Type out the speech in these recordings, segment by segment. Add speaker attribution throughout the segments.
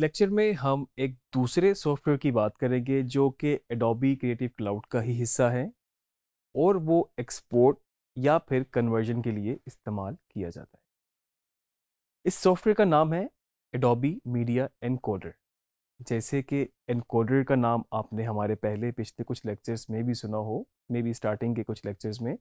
Speaker 1: lecture में हम एक दूसरे सॉफ्टवेयर की बात करेंगे जो कि एडोबी क्रिएटिव क्लाउड का ही हिस्सा है और वो एक्सपोर्ट या फिर कन्वर्जन के लिए इस्तेमाल किया जाता है इस सॉफ्टवेयर का नाम है एडोबी मीडिया एनकोडर जैसे कि एनकोडर का नाम आपने हमारे पहले पिछले कुछ लेक्चर्स में भी सुना हो मे बी स्टार्टिंग के कुछ लेक्चर्स में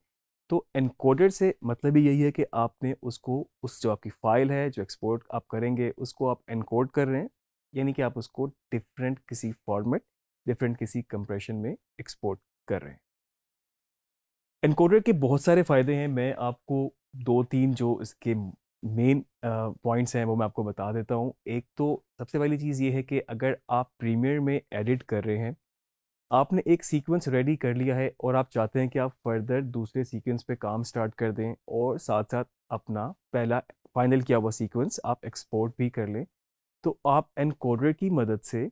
Speaker 1: तो एनकोडर से मतलब ही यही है कि आपने उसको उस जो आपकी फ़ाइल है जो एक्सपोर्ट आप करेंगे उसको आप एनकोड कर रहे हैं यानी कि आप उसको डिफरेंट किसी फॉर्मेट डिफरेंट किसी कंप्रेशन में एक्सपोर्ट कर रहे हैं एनकोडर के बहुत सारे फ़ायदे हैं मैं आपको दो तीन जो इसके मेन पॉइंट्स हैं वो मैं आपको बता देता हूँ एक तो सबसे पहली चीज़ ये है कि अगर आप प्रीमियर में एडिट कर रहे हैं आपने एक सीक्वेंस रेडी कर लिया है और आप चाहते हैं कि आप फर्दर दूसरे सीक्वेंस पे काम स्टार्ट कर दें और साथ साथ अपना पहला फाइनल किया हुआ सीक्वेंस आप एक्सपोर्ट भी कर लें तो आप एनकोडर की मदद से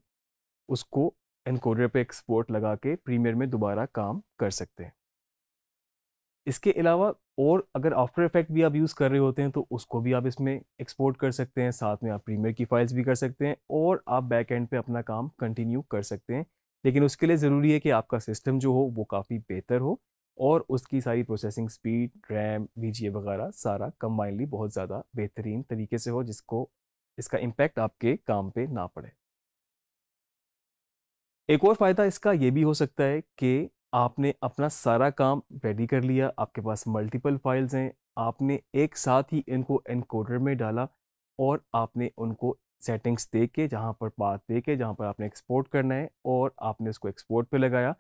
Speaker 1: उसको एनकोडर पे एक्सपोर्ट लगा के प्रीमियर में दोबारा काम कर सकते हैं इसके अलावा और अगर आफ्टर इफेक्ट भी आप यूज़ कर रहे होते हैं तो उसको भी आप इसमें एक्सपोर्ट कर सकते हैं साथ में आप प्रीमियर की फाइल्स भी कर सकते हैं और आप बैक एंड पे अपना काम कंटिन्यू कर सकते हैं लेकिन उसके लिए ज़रूरी है कि आपका सिस्टम जो हो वो काफ़ी बेहतर हो और उसकी सारी प्रोसेसिंग स्पीड रैम वी वगैरह सारा कंबाइनली बहुत ज़्यादा बेहतरीन तरीके से हो जिसको इसका इम्पैक्ट आपके काम पे ना पड़े एक और फ़ायदा इसका ये भी हो सकता है कि आपने अपना सारा काम रेडी कर लिया आपके पास मल्टीपल फाइल्स हैं आपने एक साथ ही इनको एनकोडर में डाला और आपने उनको सेटिंग्स दे के जहाँ पर पाथ दे के जहाँ पर आपने एक्सपोर्ट करना है और आपने उसको एक्सपोर्ट पे लगाया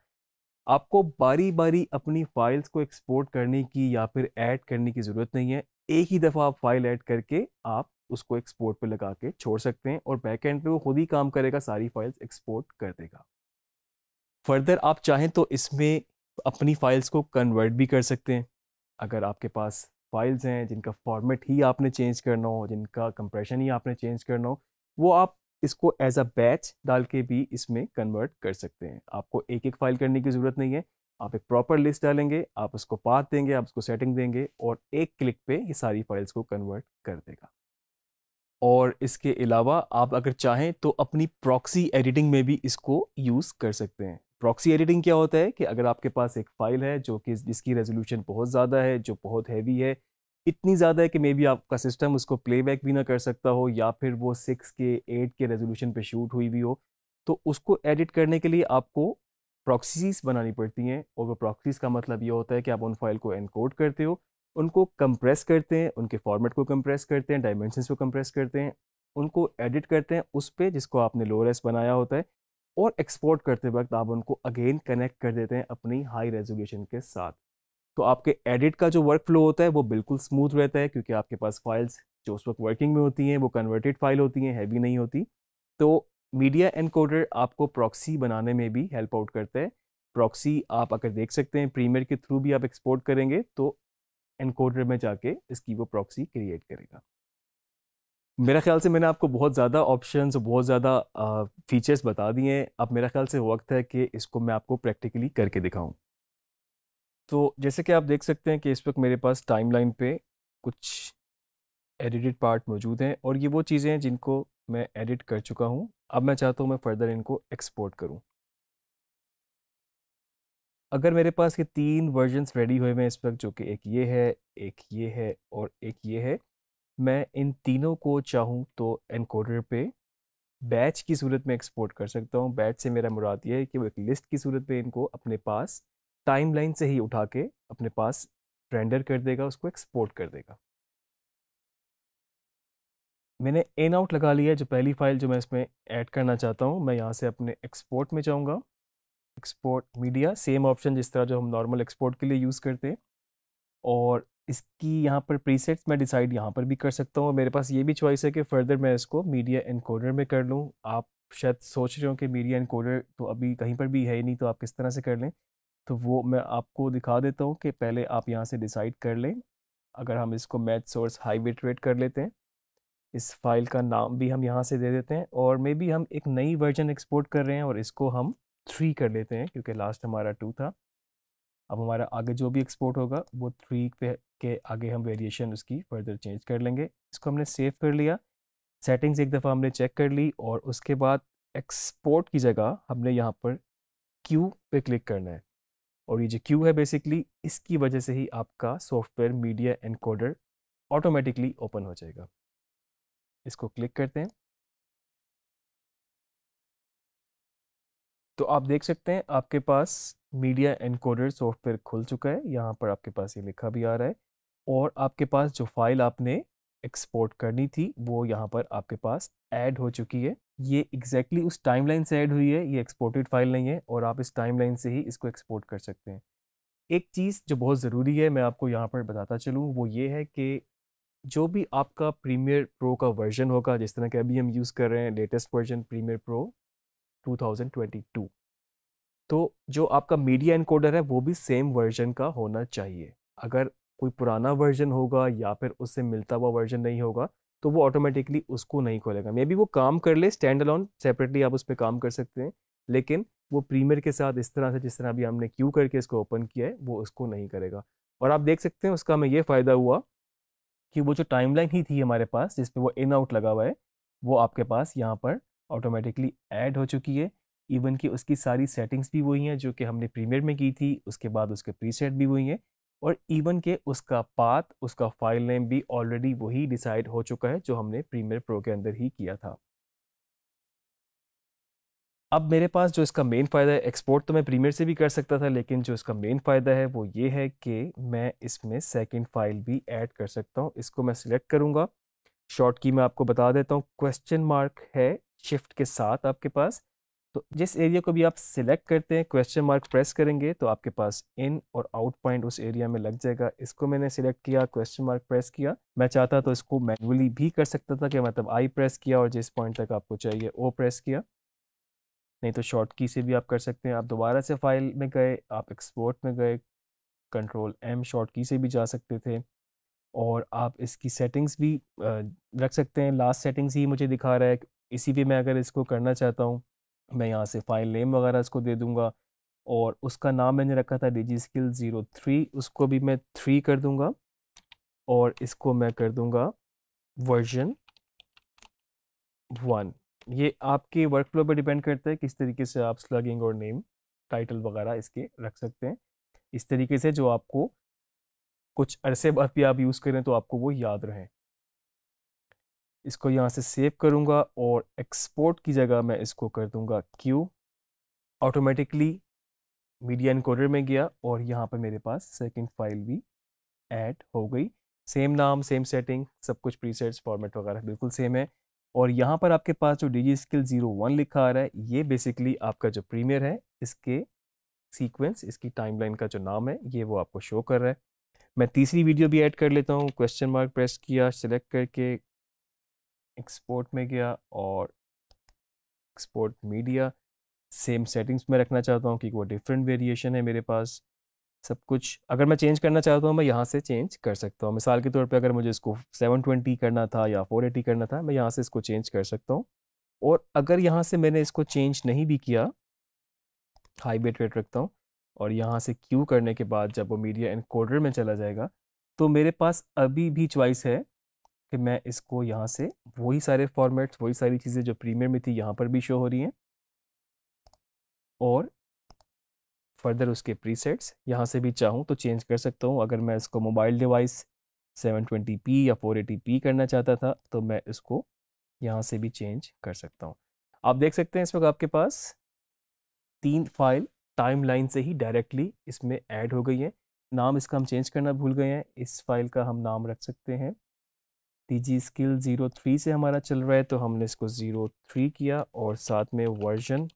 Speaker 1: आपको बारी बारी अपनी फाइल्स को एक्सपोर्ट करने की या फिर ऐड करने की ज़रूरत नहीं है एक ही दफ़ा आप फाइल ऐड करके आप उसको एक्सपोर्ट पे लगा के छोड़ सकते हैं और बैक एंड पे वो खुद ही काम करेगा सारी फाइल्स एक्सपोर्ट कर देगा फर्दर आप चाहें तो इसमें अपनी फाइल्स को कन्वर्ट भी कर सकते हैं अगर आपके पास फाइल्स हैं जिनका फॉर्मेट ही आपने चेंज करना हो जिनका कंप्रेशन ही आपने चेंज करना हो वो आप इसको एज अ बैच डाल के भी इसमें कन्वर्ट कर सकते हैं आपको एक एक फाइल करने की ज़रूरत नहीं है आप एक प्रॉपर लिस्ट डालेंगे आप उसको पाथ देंगे आप उसको सेटिंग देंगे और एक क्लिक पे ये सारी फाइल्स को कन्वर्ट कर देगा और इसके अलावा आप अगर चाहें तो अपनी प्रॉक्सी एडिटिंग में भी इसको यूज़ कर सकते हैं प्रॉक्सी एडिटिंग क्या होता है कि अगर आपके पास एक फ़ाइल है जो कि जिसकी रेजोल्यूशन बहुत ज़्यादा है जो बहुत हैवी है इतनी ज़्यादा है कि मे बी आपका सिस्टम उसको प्लेबैक भी ना कर सकता हो या फिर वो सिक्स के एट के रेजोल्यूशन पे शूट हुई भी हो तो उसको एडिट करने के लिए आपको प्रॉक्सीज बनानी पड़ती हैं और वो प्रॉक्सीज का मतलब ये होता है कि आप उन फाइल को एनकोड करते हो उनको कंप्रेस करते हैं उनके फॉर्मेट को कंप्रेस करते हैं डायमेंशंस को कंप्रेस करते हैं उनको एडिट करते हैं उस पर जिसको आपने लो रेस बनाया होता है और एक्सपोर्ट करते वक्त आप उनको अगेन कनेक्ट कर देते हैं अपनी हाई रेजोल्यूशन के साथ तो आपके एडिट का जो वर्क फ्लो होता है वो बिल्कुल स्मूथ रहता है क्योंकि आपके पास फाइल्स जो उस वक्त वर्किंग में होती हैं वो कन्वर्टेड फाइल होती हैं हैवी नहीं होती तो मीडिया एनकोडर आपको प्रॉक्सी बनाने में भी हेल्प आउट करता है प्रॉक्सी आप अगर देख सकते हैं प्रीमियर के थ्रू भी आप एक्सपोर्ट करेंगे तो एनकोडर में जाके इसकी वो प्रॉक्सी क्रिएट करेगा मेरा ख्याल से मैंने आपको बहुत ज़्यादा ऑप्शंस बहुत ज़्यादा फीचर्स बता दिए हैं अब मेरा ख्याल से वक्त है कि इसको मैं आपको प्रैक्टिकली करके दिखाऊं तो जैसे कि आप देख सकते हैं कि इस वक्त मेरे पास टाइमलाइन पे कुछ एडिटेड पार्ट मौजूद हैं और ये वो चीज़ें हैं जिनको मैं एडिट कर चुका हूँ अब मैं चाहता हूँ मैं फ़र्दर इनको एक्सपोर्ट करूँ अगर मेरे पास ये तीन वर्जन्स रेडी हुए हुए हैं इस वक्त जो कि एक ये है एक ये है और एक ये है मैं इन तीनों को चाहूँ तो एनकोडर पे बैच की सूरत में एक्सपोर्ट कर सकता हूँ बैच से मेरा मुराद ये है कि वो एक लिस्ट की सूरत में इनको अपने पास टाइमलाइन से ही उठा के अपने पास रेंडर कर देगा उसको एक्सपोर्ट कर देगा मैंने एन आउट लगा लिया जो पहली फ़ाइल जो मैं इसमें ऐड करना चाहता हूँ मैं यहाँ से अपने एक्सपोर्ट में जाऊँगा एक्सपोर्ट मीडिया सेम ऑप्शन जिस तरह जो हम नॉर्मल एक्सपोर्ट के लिए यूज़ करते हैं और इसकी यहाँ पर प्रीसेट्स मैं डिसाइड यहाँ पर भी कर सकता हूँ मेरे पास ये भी चॉइस है कि फर्दर मैं इसको मीडिया एनकोडर में कर लूँ आप शायद सोच रहे हो कि मीडिया एनकोडर तो अभी कहीं पर भी है ही नहीं तो आप किस तरह से कर लें तो वो मैं आपको दिखा देता हूँ कि पहले आप यहाँ से डिसाइड कर लें अगर हम इसको मैच सोर्स हाई विट कर लेते हैं इस फाइल का नाम भी हम यहाँ से दे देते हैं और मे बी हम एक नई वर्जन एक्सपोर्ट कर रहे हैं और इसको हम थ्री कर लेते हैं क्योंकि लास्ट हमारा टू था अब हमारा आगे जो भी एक्सपोर्ट होगा वो थ्री पे के आगे हम वेरिएशन उसकी फर्दर चेंज कर लेंगे इसको हमने सेव कर लिया सेटिंग्स एक दफ़ा हमने चेक कर ली और उसके बाद एक्सपोर्ट की जगह हमने यहाँ पर क्यू पे क्लिक करना है और ये जो क्यू है बेसिकली इसकी वजह से ही आपका software media encoder automatically open हो जाएगा इसको क्लिक करते हैं तो आप देख सकते हैं आपके पास मीडिया एनकोडर सॉफ्टवेयर खुल चुका है यहाँ पर आपके पास ये लिखा भी आ रहा है और आपके पास जो फाइल आपने एक्सपोर्ट करनी थी वो यहाँ पर आपके पास ऐड हो चुकी है ये एग्जैक्टली exactly उस टाइमलाइन से ऐड हुई है ये एक्सपोर्टेड फाइल नहीं है और आप इस टाइमलाइन से ही इसको एक्सपोर्ट कर सकते हैं एक चीज़ जो बहुत ज़रूरी है मैं आपको यहाँ पर बताता चलूँ वो ये है कि जो भी आपका प्रीमियर प्रो का वर्जन होगा जिस तरह के अभी हम यूज़ कर रहे हैं लेटेस्ट वर्जन प्रीमियर प्रो 2022 तो जो आपका मीडिया इनकोडर है वो भी सेम वर्जन का होना चाहिए अगर कोई पुराना वर्जन होगा या फिर उससे मिलता हुआ वर्जन नहीं होगा तो वो ऑटोमेटिकली उसको नहीं खोलेगा मे बी वो काम कर ले स्टैंड अलॉन सेपरेटली आप उस पर काम कर सकते हैं लेकिन वो प्रीमियर के साथ इस तरह से जिस तरह अभी हमने क्यू करके इसको ओपन किया है वो उसको नहीं करेगा और आप देख सकते हैं उसका हमें ये फ़ायदा हुआ कि वो जो टाइमलाइन ही थी हमारे पास जिसमें वो इन आउट लगा हुआ है वो आपके पास यहाँ पर ऑटोमेटिकली ऐड हो चुकी है इवन कि उसकी सारी सेटिंग्स भी वही हैं जो कि हमने प्रीमियर में की थी उसके बाद उसके प्रीसेट भी वही हैं और इवन के उसका पाथ उसका फाइल नेम भी ऑलरेडी वही डिसाइड हो चुका है जो हमने प्रीमियर प्रो के अंदर ही किया था अब मेरे पास जो इसका मेन फ़ायदा है एक्सपोर्ट तो मैं प्रीमियर से भी कर सकता था लेकिन जो इसका मेन फ़ायदा है वो ये है कि मैं इसमें सेकंड फाइल भी ऐड कर सकता हूँ इसको मैं सिलेक्ट करूँगा शॉर्ट की मैं आपको बता देता हूँ क्वेश्चन मार्क है शिफ्ट के साथ आपके पास तो जिस एरिया को भी आप सिलेक्ट करते हैं क्वेश्चन मार्क प्रेस करेंगे तो आपके पास इन और आउट पॉइंट उस एरिया में लग जाएगा इसको मैंने सिलेक्ट किया क्वेश्चन मार्क प्रेस किया मैं चाहता तो इसको मैनुअली भी कर सकता था कि मतलब आई प्रेस किया और जिस पॉइंट तक आपको चाहिए ओ प्रेस किया नहीं तो शॉर्ट की से भी आप कर सकते हैं आप दोबारा से फाइल में गए आप एक्सपोर्ट में गए कंट्रोल एम शॉर्ट की से भी जा सकते थे और आप इसकी सेटिंग्स भी रख सकते हैं लास्ट सेटिंग्स ही मुझे दिखा रहा है इसी भी मैं अगर इसको करना चाहता हूँ मैं यहाँ से फाइल नेम वगैरह इसको दे दूँगा और उसका नाम मैंने रखा था डिजी स्किल ज़ीरो थ्री उसको भी मैं थ्री कर दूँगा और इसको मैं कर दूँगा वर्जन वन ये आपके वर्क फ्लो पर डिपेंड करता है किस तरीके से आप स्लगिंग और नेम टाइटल वगैरह इसके रख सकते हैं इस तरीके से जो आपको कुछ अरसे बाद भी आप यूज़ करें तो आपको वो याद रहें इसको यहाँ से सेव करूँगा और एक्सपोर्ट की जगह मैं इसको कर दूँगा क्यू ऑटोमेटिकली मीडिया इनकोडर में गया और यहाँ पर मेरे पास सेकंड फाइल भी ऐड हो गई सेम नाम सेम सेटिंग सब कुछ प्रीसेट्स फॉर्मेट वगैरह बिल्कुल सेम है और यहाँ पर आपके पास जो डी स्किल ज़ीरो वन लिखा आ रहा है ये बेसिकली आपका जो प्रीमियर है इसके सीक्वेंस इसकी टाइमलाइन का जो नाम है ये वो आपको शो कर रहा है मैं तीसरी वीडियो भी ऐड कर लेता हूँ क्वेश्चन मार्क प्रेस किया सिलेक्ट करके एक्सपोर्ट में गया और एक्सपोर्ट मीडिया सेम सेटिंग्स में रखना चाहता हूँ क्योंकि वो डिफरेंट वेरिएशन है मेरे पास सब कुछ अगर मैं चेंज करना चाहता हूँ मैं यहाँ से चेंज कर सकता हूँ मिसाल के तौर पे अगर मुझे इसको 720 करना था या 480 करना था मैं यहाँ से इसको चेंज कर सकता हूँ और अगर यहाँ से मैंने इसको चेंज नहीं भी किया हाई बेट रेट रखता हूँ और यहाँ से क्यू करने के बाद जब वो मीडिया इनकोडर में चला जाएगा तो मेरे पास अभी भी च्वाइस है कि मैं इसको यहाँ से वही सारे फॉर्मेट्स वही सारी चीज़ें जो प्रीमियर में थी यहाँ पर भी शो हो रही हैं और फर्दर उसके प्रीसेट्स यहाँ से भी चाहूँ तो चेंज कर सकता हूँ अगर मैं इसको मोबाइल डिवाइस 720p या 480p करना चाहता था तो मैं इसको यहाँ से भी चेंज कर सकता हूँ आप देख सकते हैं इस वक्त आपके पास तीन फाइल टाइमलाइन से ही डायरेक्टली इसमें ऐड हो गई है नाम इसका हम चेंज करना भूल गए हैं इस फाइल का हम नाम रख सकते हैं जी स्किल ज़ीरो थ्री से हमारा चल रहा है तो हमने इसको ज़ीरो थ्री किया और साथ में वर्जन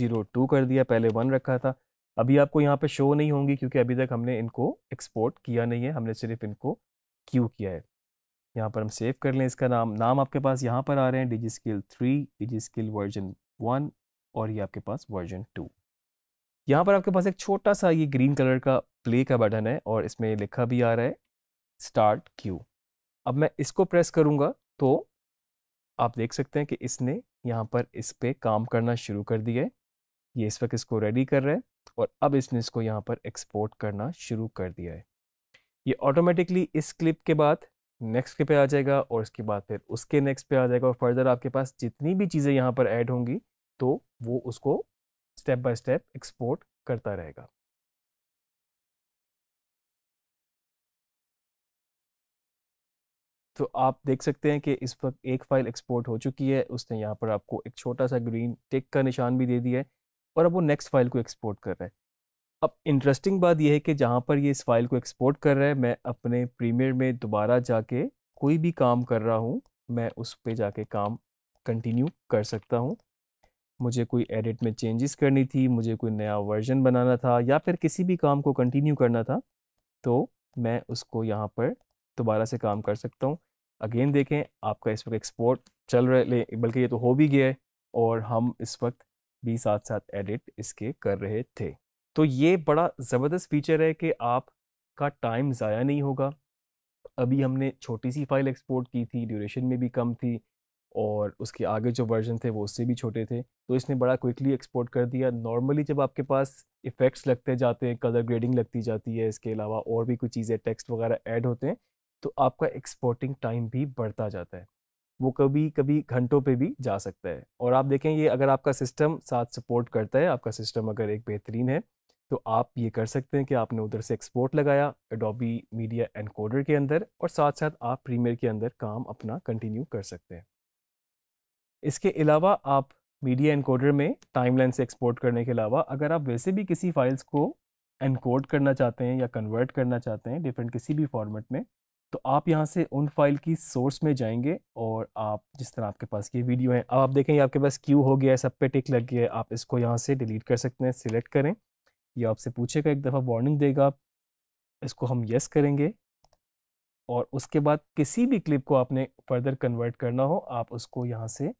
Speaker 1: ज़ीरो टू कर दिया पहले वन रखा था अभी आपको यहाँ पे शो नहीं होंगी क्योंकि अभी तक हमने इनको एक्सपोर्ट किया नहीं है हमने सिर्फ इनको क्यू किया है यहाँ पर हम सेव कर लें इसका नाम नाम आपके पास यहाँ पर आ रहे हैं digi skill three digi skill version one और ये आपके पास वर्जन टू यहाँ पर आपके पास एक छोटा सा ये ग्रीन कलर का प्ले का बटन है और इसमें लिखा भी आ रहा है स्टार्ट क्यू अब मैं इसको प्रेस करूँगा तो आप देख सकते हैं कि इसने यहाँ पर इस पर काम करना शुरू कर दिया है ये इस वक्त इसको रेडी कर रहा है और अब इसने इसको यहाँ पर एक्सपोर्ट करना शुरू कर दिया है ये ऑटोमेटिकली इस क्लिप के बाद नेक्स्ट के पे आ जाएगा और इसके बाद फिर उसके नेक्स्ट पे आ जाएगा और फर्दर आपके पास जितनी भी चीज़ें यहाँ पर ऐड होंगी तो वो उसको स्टेप बाय स्टेप एक्सपोर्ट करता रहेगा तो आप देख सकते हैं कि इस वक्त एक फ़ाइल एक्सपोर्ट हो चुकी है उसने यहाँ पर आपको एक छोटा सा ग्रीन टिक का निशान भी दे दिया है और अब वो नेक्स्ट फाइल को एक्सपोर्ट कर रहा है अब इंटरेस्टिंग बात यह है कि जहाँ पर ये इस फाइल को एक्सपोर्ट कर रहा है मैं अपने प्रीमियर में दोबारा जाके कोई भी काम कर रहा हूँ मैं उस पर जाके काम कंटिन्यू कर सकता हूँ मुझे कोई एडिट में चेंजेस करनी थी मुझे कोई नया वर्जन बनाना था या फिर किसी भी काम को कंटिन्यू करना था तो मैं उसको यहाँ पर दोबारा से काम कर सकता हूँ अगेन देखें आपका इस वक्त एक्सपोर्ट चल रहे बल्कि ये तो हो भी गया है और हम इस वक्त भी साथ साथ एडिट इसके कर रहे थे तो ये बड़ा ज़बरदस्त फीचर है कि आपका टाइम ज़ाया नहीं होगा अभी हमने छोटी सी फाइल एक्सपोर्ट की थी ड्यूरेशन में भी कम थी और उसके आगे जो वर्जन थे वो उससे भी छोटे थे तो इसने बड़ा क्विकली एक्सपोर्ट कर दिया नॉर्मली जब आपके पास इफ़ेक्ट्स लगते जाते हैं कलर ग्रेडिंग लगती जाती है इसके अलावा और भी कुछ चीज़ें टेक्स्ट वगैरह ऐड होते हैं तो आपका एक्सपोर्टिंग टाइम भी बढ़ता जाता है वो कभी कभी घंटों पे भी जा सकता है और आप देखें ये अगर आपका सिस्टम साथ सपोर्ट करता है आपका सिस्टम अगर एक बेहतरीन है तो आप ये कर सकते हैं कि आपने उधर से एक्सपोर्ट लगाया एडोबी मीडिया एनकोडर के अंदर और साथ साथ आप प्रीमियर के अंदर काम अपना कंटिन्यू कर सकते हैं इसके अलावा आप मीडिया एनकोडर में टाइम से एक्सपोर्ट करने के अलावा अगर आप वैसे भी किसी फाइल्स को एनकोड करना चाहते हैं या कन्वर्ट करना चाहते हैं डिफरेंट किसी भी फॉर्मेट में तो आप यहाँ से उन फाइल की सोर्स में जाएंगे और आप जिस तरह आपके पास ये वीडियो है अब आप ये आपके पास क्यू हो गया है सब पे टिक लग गया है आप इसको यहाँ से डिलीट कर सकते हैं सिलेक्ट करें ये आपसे पूछेगा एक दफ़ा वार्निंग देगा इसको हम यस करेंगे और उसके बाद किसी भी क्लिप को आपने फर्दर कन्वर्ट करना हो आप उसको यहाँ से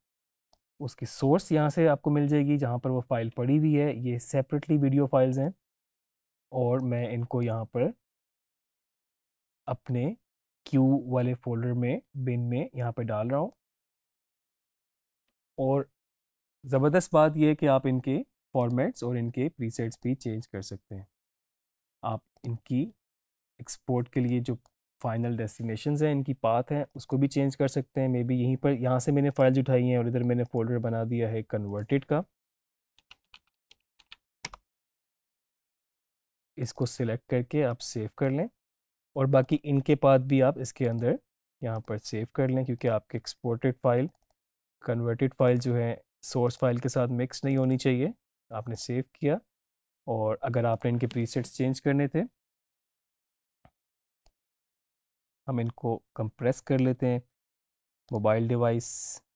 Speaker 1: उसकी सोर्स यहाँ से आपको मिल जाएगी जहाँ पर वो फाइल पड़ी हुई है ये सेपरेटली वीडियो फाइल्स हैं और मैं इनको यहाँ पर अपने क्यू वाले फोल्डर में बिन में यहाँ पर डाल रहा हूँ और ज़बरदस्त बात यह है कि आप इनके फॉर्मेट्स और इनके प्रीसेट्स भी चेंज कर सकते हैं आप इनकी एक्सपोर्ट के लिए जो फाइनल डेस्टिनेशन हैं इनकी पाथ हैं उसको भी चेंज कर सकते हैं मे बी यहीं पर यहाँ से मैंने फाइल्स उठाई हैं और इधर मैंने फोल्डर बना दिया है कन्वर्टेड का इसको सिलेक्ट करके आप सेव कर लें और बाकी इनके पाथ भी आप इसके अंदर यहाँ पर सेव कर लें क्योंकि आपके एक्सपोर्टेड फाइल कन्वर्टेड फाइल जो है सोर्स फाइल के साथ मिक्स नहीं होनी चाहिए आपने सेव किया और अगर आपने इनके प्रीसेट्स चेंज करने थे हम इनको कंप्रेस कर लेते हैं मोबाइल डिवाइस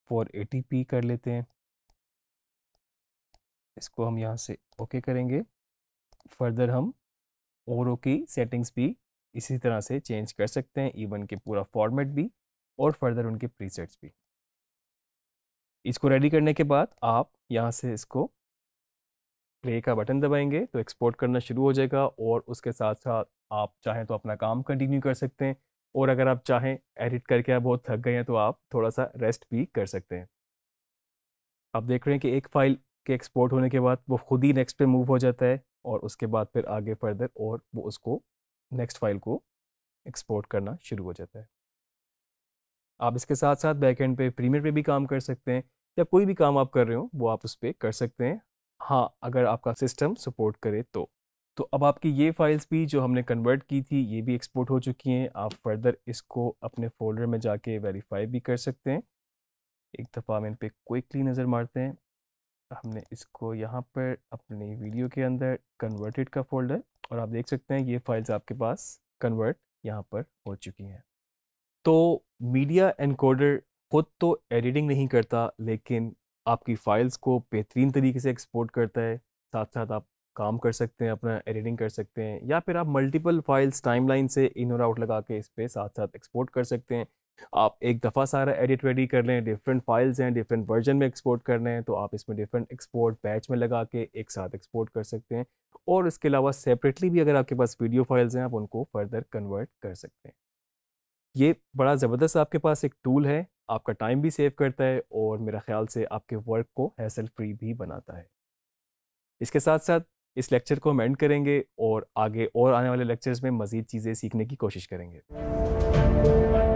Speaker 1: फॉर ए कर लेते हैं इसको हम यहाँ से ओके करेंगे फर्दर हम ओरो की सेटिंग्स भी इसी तरह से चेंज कर सकते हैं इवन के पूरा फॉर्मेट भी और फर्दर उनके प्रीसेट्स भी इसको रेडी करने के बाद आप यहाँ से इसको प्ले का बटन दबाएंगे तो एक्सपोर्ट करना शुरू हो जाएगा और उसके साथ साथ आप चाहें तो अपना काम कंटिन्यू कर सकते हैं और अगर आप चाहें एडिट करके आप बहुत थक गए हैं तो आप थोड़ा सा रेस्ट भी कर सकते हैं आप देख रहे हैं कि एक फ़ाइल के एक्सपोर्ट होने के बाद वो खुद ही नेक्स्ट पे मूव हो जाता है और उसके बाद फिर आगे फर्दर और वो उसको नेक्स्ट फाइल को एक्सपोर्ट करना शुरू हो जाता है आप इसके साथ साथ बैकएंड पे प्रीमियर पे भी काम कर सकते हैं या कोई भी काम आप कर रहे हो वो आप उस पर कर सकते हैं हाँ अगर आपका सिस्टम सपोर्ट करे तो तो अब आपकी ये फाइल्स भी जो हमने कन्वर्ट की थी ये भी एक्सपोर्ट हो चुकी हैं आप फर्दर इसको अपने फोल्डर में जाके वेरीफाई भी कर सकते हैं एक दफ़ा हम इन पर क्विकली नज़र मारते हैं हमने इसको यहाँ पर अपनी वीडियो के अंदर कन्वर्टेड का फोल्डर और आप देख सकते हैं ये फाइल्स आपके पास कन्वर्ट यहाँ पर हो चुकी हैं तो मीडिया एनकोडर खुद तो एडिटिंग नहीं करता लेकिन आपकी फ़ाइल्स को बेहतरीन तरीके से एक्सपोर्ट करता है साथ साथ आप काम कर सकते हैं अपना एडिटिंग कर सकते हैं या फिर आप मल्टीपल फाइल्स टाइमलाइन से इन और आउट लगा के इस पर साथ साथ एक्सपोर्ट कर सकते हैं आप एक दफ़ा सारा एडिट रेडी कर लें डिफरेंट फाइल्स हैं डिफरेंट वर्जन में एक्सपोर्ट रहे हैं तो आप इसमें डिफरेंट एक्सपोर्ट बैच में लगा के एक साथ एक्सपोर्ट कर सकते हैं और इसके अलावा सेपरेटली भी अगर आपके पास वीडियो फाइल्स हैं आप उनको फर्दर कन्वर्ट कर सकते हैं ये बड़ा ज़बरदस्त आपके पास एक टूल है आपका टाइम भी सेव करता है और मेरा ख्याल से आपके वर्क को हैसल फ्री भी बनाता है इसके साथ साथ इस लेक्चर को हम एंड करेंगे और आगे और आने वाले लेक्चर्स में मज़ीद चीज़ें सीखने की कोशिश करेंगे